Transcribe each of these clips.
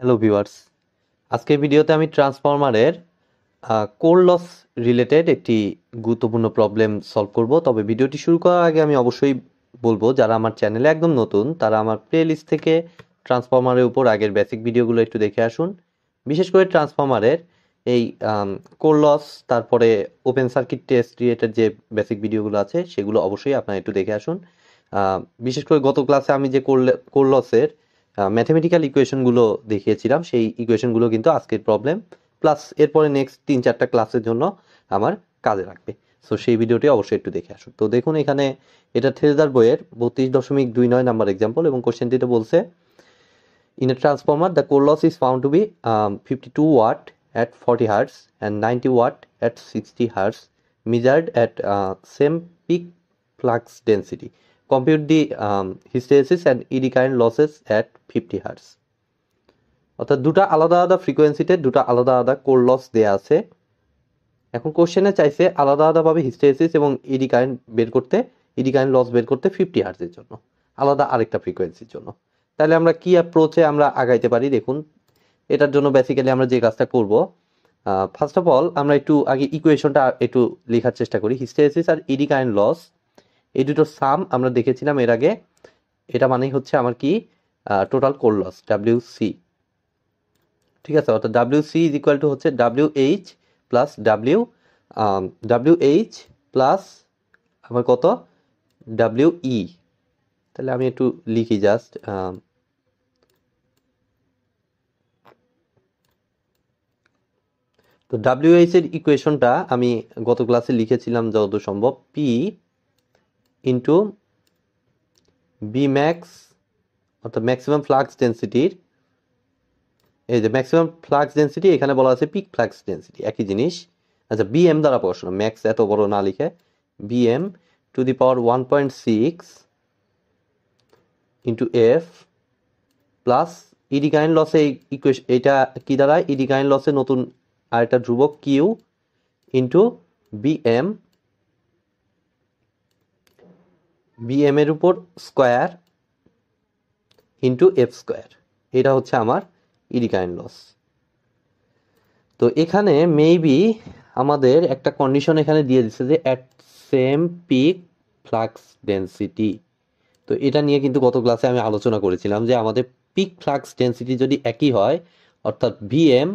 Hello viewers আজকের ভিডিওতে আমি ট্রান্সফরমারের কোর লস রিলেটেড একটি গুরুত্বপূর্ণ প্রবলেম সলভ করব তবে ভিডিওটি শুরু করার আগে আমি অবশ্যই বলবো যারা আমার চ্যানেলে একদম নতুন তারা আমার প্লেলিস্ট থেকে ট্রান্সফরমারের উপর আগের বেসিক ভিডিওগুলো একটু দেখে আসুন বিশেষ করে ট্রান্সফরমারের এই কোর লস তারপরে ওপেন সার্কিট টেস্ট রিলেটেড যে বেসিক ভিডিওগুলো আছে সেগুলো অবশ্যই আপনারা একটু দেখে আসুন বিশেষ করে গত ক্লাসে আমি যে কোল লসের ম্যাথমেটিক্যাল ইকুয়েশনগুলো দেখিয়েছিলাম সেই ইকুয়েশনগুলো কিন্তু আজকের প্রবলেম প্লাস এরপরে নেক্সট তিন চারটা ক্লাসের জন্য আমার কাজে লাগবে সো সেই ভিডিওটি অবশ্যই একটু দেখে আসুন তো দেখুন এখানে এটা থ্রেজার বইয়ের বত্রিশ দশমিক দুই নয় নাম্বার এক্সাম্পল এবং কোশ্চেনটিতে বলছে in a transformer the core loss is found to be fifty two watt at forty hertz and ninety watt at sixty hertz measured at same peak flux density compute the um, hysteresis and ED current losses at 50 hertz অর্থাৎ দুটা আলাদা আলাদা ফ্রিকোয়েন্সিতে দুটা আলাদা আলাদা core loss দেয়া আছে এখন কোশ্চেনে চাইছে আলাদা আলাদাভাবে হিস্টেরেসিস এবং ইডি e কারেন্ট বের করতে ইডি কারেন্ট লস বের করতে ফিফটি হার্সের জন্য আলাদা আরেকটা ফ্রিকোয়েন্সির জন্য তাহলে আমরা কি অ্যাপ্রোচে আমরা আগাইতে পারি দেখুন এটার জন্য বেসিক্যালি আমরা যে কাজটা করব ফার্স্ট অফ অল আমরা একটু আগে ইকুয়েশনটা একটু লেখার চেষ্টা করি হিস্টেরেসিস আর ইডি কারেন্ট লস এই দুটো সাম আমরা দেখেছিলাম এর আগে এটা মানেই হচ্ছে আমার কি total core loss W C ঠিক আছে অর্থাৎ W C is equal to হচ্ছে W H plus W W H plus আমার কত ডাব্লিউ ই e। তাহলে আমি একটু লিখি জাস্ট um, তো ডাব্লিউ এইচ এর ইকুয়েশনটা আমি গত ক্লাসে লিখেছিলাম যত সম্ভব পি ইন্টু বি ম্যাক্স অর্থাৎ ম্যাক্সিমাম ফ্লাক্স ডেন্সিটির এই যে ম্যাক্সিমাম ফ্লাক্স ডেন্সিটি এখানে বলা আছে পিক ফ্লাক্স ডেন্সিটি একই জিনিস আচ্ছা বি এম দ্বারা প্রশ্ন ম্যাক্স এত বড় না লিখে B M to the power one point six into F plus eddy current লসে ইকুয়েশন এটা কি দ্বারা ইডিকাইন লসে নতুন আর একটা ধ্রুবক Q into M B M এর উপর স্কোয়ার ইন্টু এফ স্কোয়ার এটা হচ্ছে আমার ইডিকারেন্ট লস তো এখানে মেবি আমাদের একটা কন্ডিশন এখানে দিয়ে দিচ্ছে যে at same peak flux density তো এটা নিয়ে কিন্তু গত ক্লাসে আমি আলোচনা করেছিলাম যে আমাদের পিক ফ্লাক্স ডেন্সিটি যদি একই হয় অর্থাৎ ভিএম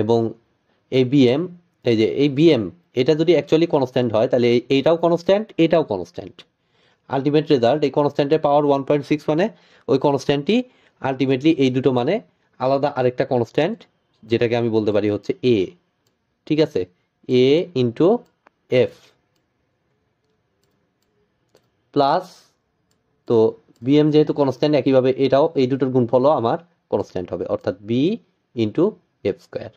এবং বি বিএম এই যে এই বিএম এটা যদি অ্যাকচুয়ালি কনস্ট্যান্ট হয় তাহলে এইটাও কনস্ট্যান্ট এটাও কনস্ট্যান্ট আলটিমেট রেজাল্ট এই কনস্ট্যান্টের পাওয়ার ওয়ান পয়েন্ট সিক্স মানে ওই কনস্ট্যান্টটি আলটিমেটলি এই দুটো মানে আলাদা আরেকটা কনস্ট্যান্ট যেটাকে আমি বলতে পারি হচ্ছে এ ঠিক আছে এ ইন্টু এফ প্লাস তো বিএম যেহেতু কনস্ট্যান্ট একইভাবে এটাও এই দুটোর গুণফলও আমার কনস্ট্যান্ট হবে অর্থাৎ B into F square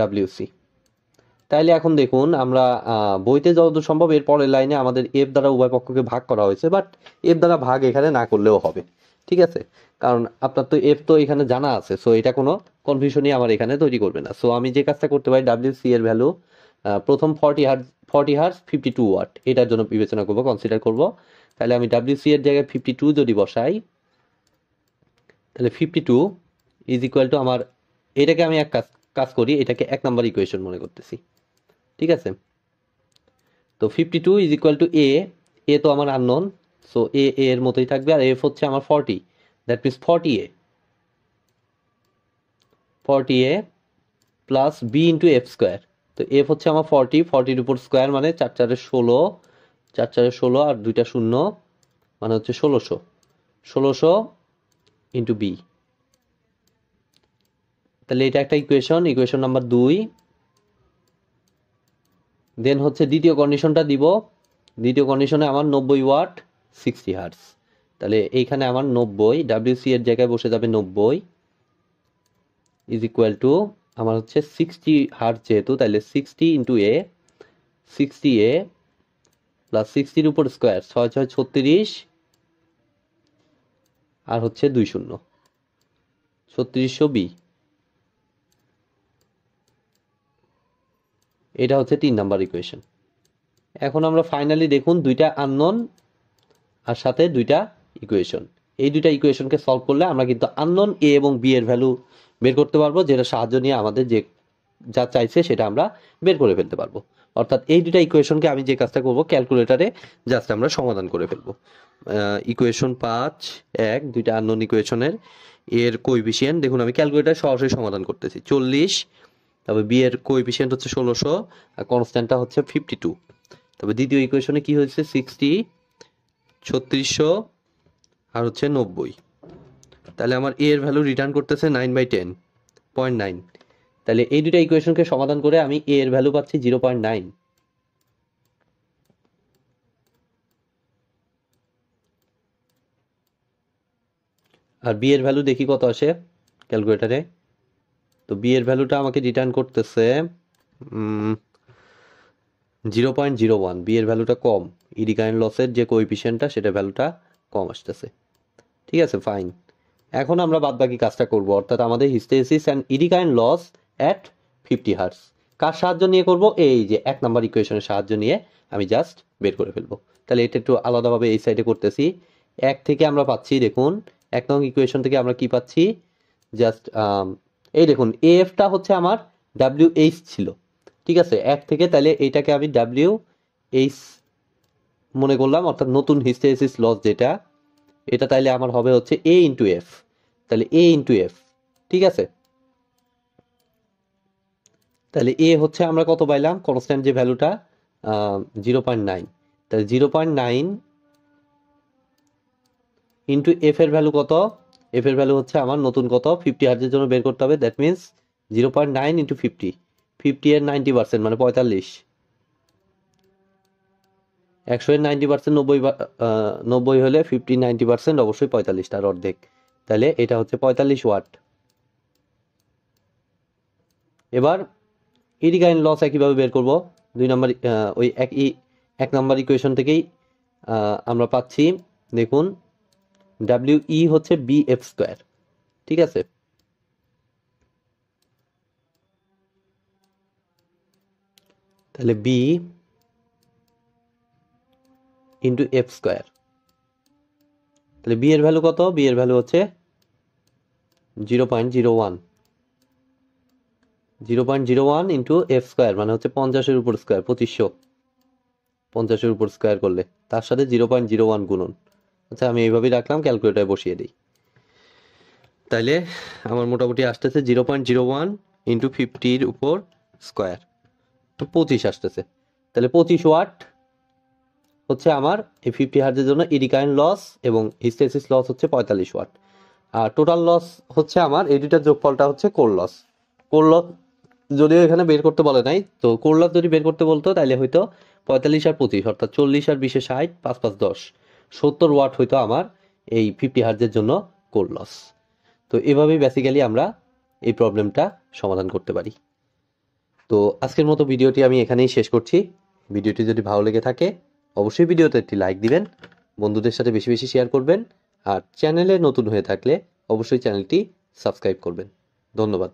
W C তাইলে এখন দেখুন আমরা বইতে যতদূর সম্ভব এর পরের লাইনে আমাদের এফ দ্বারা উভয় পক্ষকে ভাগ করা হয়েছে বাট এফ দ্বারা ভাগ এখানে না করলেও হবে ঠিক আছে কারণ আপনার তো এফ তো এখানে জানা আছে সো এটা কোনো কনফিউশনই আমার এখানে তৈরি করবে না সো আমি যে কাজটা করতে পারি ডাব্লিউ সি এর ভ্যালু প্রথম forty hertz forty hertz fifty two watt এটার জন্য বিবেচনা করবো কনসিডার করব তাহলে আমি ডাব্লিউ সি এর জায়গায় ফিফটি টু যদি বসাই তাহলে fifty two is equal to আমার এটাকে আমি এক কাজ কাজ করি এটাকে এক নাম্বার ইকুয়েশন মনে করতেছি ঠিক আছে তো fifty two is equal to A A তো আমার আননন সো এ এর মতোই থাকবে আর এফ হচ্ছে আমার forty that means forty A forty A plus B into F square তো এফ হচ্ছে আমার ফর্টি ফর্টির উপর স্কোয়ার মানে চার চারে ষোলো চার চারে ষোলো আর দুইটা শূন্য মানে হচ্ছে ষোলোশো ষোলোশো ইন্টু বি তাহলে এটা একটা ইকুয়েশন ইকুয়েশন নাম্বার দুই দেন হচ্ছে দ্বিতীয় কন্ডিশনটা দিব দ্বিতীয় কন্ডিশনে আমার নব্বই ওয়াট সিক্সটি হার্স তাহলে এইখানে আমার নব্বই ডাব্লিউসি এর জায়গায় বসে যাবে নব্বই ইজ ইকুয়াল টু আমার হচ্ছে সিক্সটি হার্স যেহেতু তাহলে sixty into A sixty A plus সিক্সটির উপর স্কোয়ার ছয় ছয় ছত্রিশ আর হচ্ছে দুই শূন্য ছত্রিশশো বি এটা হচ্ছে তিন নাম্বার ইকুয়েশন এখন আমরা ফাইনালি দেখুন দুইটা আননোন আর সাথে দুইটা ইকুয়েশন এই দুইটা ইকুয়েশনকে সলভ করলে আমরা কিন্তু আননোন এ এবং বি এর ভ্যালু বের করতে পারবো যেটা সাহায্য নিয়ে আমাদের যে যা চাইছে সেটা আমরা বের করে ফেলতে পারবো অর্থাৎ এই দুটা ইকুয়েশনকে আমি যে কাজটা করব ক্যালকুলেটারে জাস্ট আমরা সমাধান করে ফেলবো ইকুয়েশন পাঁচ এক দুইটা আননোন ইকুয়েশনের এর কোইফিসিয়েন্ট দেখুন আমি ক্যালকুলেটার সরাসরি সমাধান করতেছি চল্লিশ তবে বি এর কোএফিসিয়েন্ট হচ্ছে ষোলোশো আর কনস্ট্যান্টটা হচ্ছে ফিফটি টু তবে দ্বিতীয় ইকুয়েশনে কি হয়েছে সিক্সটি ছত্রিশশো আর হচ্ছে নব্বই তাহলে আমার এ এর ভ্যালু রিটার্ন করতেছে nine by ten point nine তাহলে এই দুটা ইকুয়েশনকে সমাধান করে আমি এ এর ভ্যালু পাচ্ছি জিরো পয়েন্ট নাইন আর বি এর ভ্যালু দেখি কত আসে ক্যালকুলেটারে তো বি এর ভ্যালুটা আমাকে রিটার্ন করতেছে zero point zero one B এর ভ্যালুটা কম ইডিকাইন লসের যে কোইফিশিয়েন্টটা সেটা ভ্যালুটা কম আসতেছে ঠিক আছে ফাইন এখন আমরা বাদবাকি কাজটা করব অর্থাৎ আমাদের hysteresis and eddy current loss at fifty hertz কার সাহায্য নিয়ে করব এই যে এক নাম্বার ইকুয়েশনের সাহায্য নিয়ে আমি জাস্ট বের করে ফেলবো তাহলে এটা একটু আলাদাভাবে এই সাইডে করতেছি এক থেকে আমরা পাচ্ছি দেখুন এক নং ইকুয়েশন থেকে আমরা কি পাচ্ছি জাস্ট এই দেখুন এফটা হচ্ছে আমার ডাব্লিউ এইচ ছিল ঠিক আছে এক থেকে তাহলে এইটাকে আমি ডাব্লিউ এইচ মনে করলাম অর্থাৎ নতুন হিস্টেসিস লস যেটা এটা তাহলে আমার হবে হচ্ছে এ ইন্টু এফ তাহলে এ ইন্টু এফ ঠিক আছে তাহলে এ হচ্ছে আমরা কত পাইলাম কনস্ট্যান্ট যে ভ্যালুটা জিরো পয়েন্ট নাইন তাহলে zero point nine into F এর ভ্যালু কত এফ এর ভ্যালু হচ্ছে আমার নতুন কত ফিফটি হার্জের জন্য বের করতে হবে that means zero point nine into fifty fifty এর নাইনটি পার্সেন্ট মানে পঁয়তাল্লিশ একশো এর নাইনটি পার্সেন্ট নব্বই নব্বই হলে ফিফটি নাইনটি পার্সেন্ট অবশ্যই পঁয়তাল্লিশ তার অর্ধেক তাহলে এটা হচ্ছে পঁয়তাল্লিশ ওয়াট এবার ইরিগাইন লস একইভাবে বের করব দুই নম্বর ওই একই এক নম্বর ইকুয়েশন থেকেই আমরা পাচ্ছি দেখুন ডাব্লিউ ই e হচ্ছে বি এফ স্কোয়ার ঠিক আছে তাহলে বি ইন্টু এফ স্কোয়ার তাহলে বি এর ভ্যালু কত বি এর ভ্যালু হচ্ছে zero point zero one zero point zero one into F square মানে হচ্ছে পঞ্চাশের উপর স্কোয়ার পঁচিশশো পঞ্চাশের উপর স্কোয়ার করলে তার সাথে জিরো পয়েন্ট জিরো ওয়ান গুণন আচ্ছা আমি এইভাবেই রাখলাম ক্যালকুলেটার বসিয়ে দিই তাহলে আমার মোটামুটি আসতেছে zero point zero one into ফিফটির উপর স্কোয়ার তো পঁচিশ আসতেছে তাহলে পঁচিশ ওয়াট হচ্ছে আমার এই ফিফটি হার্জের জন্য ইডিকাইন লস এবং হিস্টেসিস লস হচ্ছে পঁয়তাল্লিশ ওয়াট আর টোটাল লস হচ্ছে আমার এই দুটার যোগফলটা হচ্ছে কোল লস কোর লস যদিও এখানে বের করতে বলে নাই তো কোল লস যদি বের করতে বলতো তাহলে হয়তো পঁয়তাল্লিশ আর পঁচিশ অর্থাৎ চল্লিশ আর বিশে ষাট পাঁচ পাঁচ দশ সত্তর ওয়াট হয়তো আমার এই ফিফটি হার্জের জন্য কোল লস তো এভাবেই বেসিক্যালি আমরা এই প্রবলেমটা সমাধান করতে পারি তো আজকের মতো ভিডিওটি আমি এখানেই শেষ করছি ভিডিওটি যদি ভালো লেগে থাকে অবশ্যই ভিডিওতে একটি লাইক দিবেন বন্ধুদের সাথে বেশি বেশি শেয়ার করবেন আর চ্যানেলে নতুন হয়ে থাকলে অবশ্যই চ্যানেলটি সাবস্ক্রাইব করবেন ধন্যবাদ